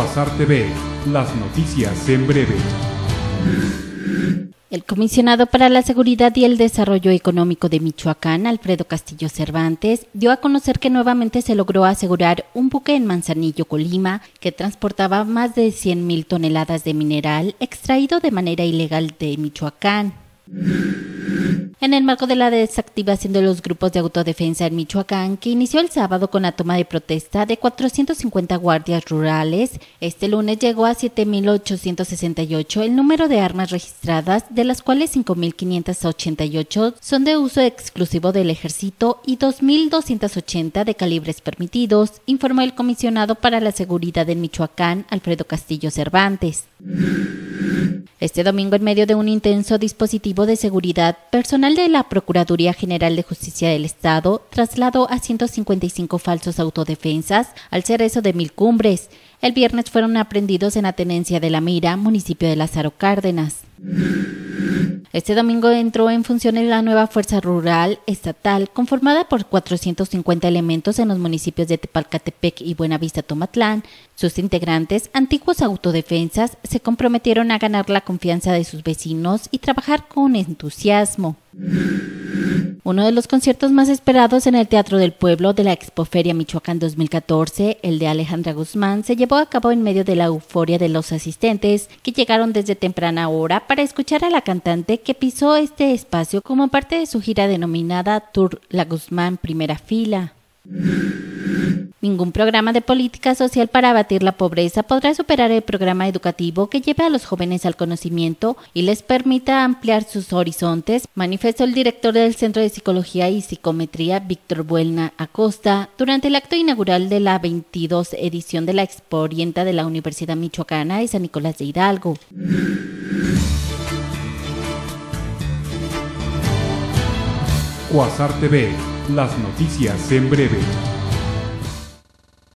azar TV, las noticias en breve. El comisionado para la Seguridad y el Desarrollo Económico de Michoacán, Alfredo Castillo Cervantes, dio a conocer que nuevamente se logró asegurar un buque en Manzanillo, Colima, que transportaba más de 100 mil toneladas de mineral extraído de manera ilegal de Michoacán en el marco de la desactivación de los grupos de autodefensa en Michoacán, que inició el sábado con la toma de protesta de 450 guardias rurales, este lunes llegó a 7.868 el número de armas registradas, de las cuales 5.588 son de uso exclusivo del ejército y 2.280 de calibres permitidos, informó el comisionado para la seguridad de Michoacán, Alfredo Castillo Cervantes. Este domingo, en medio de un intenso dispositivo de seguridad, personal de la Procuraduría General de Justicia del Estado trasladó a 155 falsos autodefensas al cerezo de Mil Cumbres. El viernes fueron aprendidos en la tenencia de La Mira, municipio de Lázaro Cárdenas. Este domingo entró en funciones la nueva Fuerza Rural Estatal, conformada por 450 elementos en los municipios de Tepalcatepec y Buenavista Tomatlán. Sus integrantes, antiguos autodefensas, se comprometieron a ganar la confianza de sus vecinos y trabajar con entusiasmo. Uno de los conciertos más esperados en el Teatro del Pueblo de la Expoferia Michoacán 2014, el de Alejandra Guzmán, se llevó a cabo en medio de la euforia de los asistentes que llegaron desde temprana hora para escuchar a la cantante que pisó este espacio como parte de su gira denominada Tour La Guzmán Primera Fila. Ningún programa de política social para abatir la pobreza podrá superar el programa educativo que lleve a los jóvenes al conocimiento y les permita ampliar sus horizontes, manifestó el director del Centro de Psicología y Psicometría, Víctor Buelna Acosta, durante el acto inaugural de la 22 edición de la Expo de la Universidad Michoacana de San Nicolás de Hidalgo. TV, las noticias en breve.